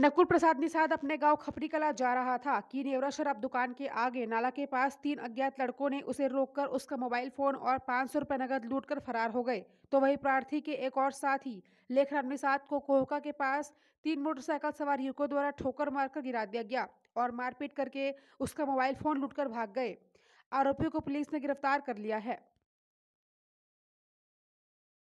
नकुल प्रसाद निषाद अपने गांव खपरी कला जा रहा था कि नेवरा शराब दुकान के आगे नाला के पास तीन अज्ञात लड़कों ने उसे रोककर उसका मोबाइल फोन और पाँच सौ रुपये नकद कर फरार हो गए तो वही प्रार्थी के एक और साथी लेखराम निषाद को कोहका के पास तीन मोटरसाइकिल सवार युवकों द्वारा ठोकर मारकर गिरा दिया गया और मारपीट करके उसका मोबाइल फोन लूट भाग गए आरोपियों को पुलिस ने गिरफ्तार कर लिया है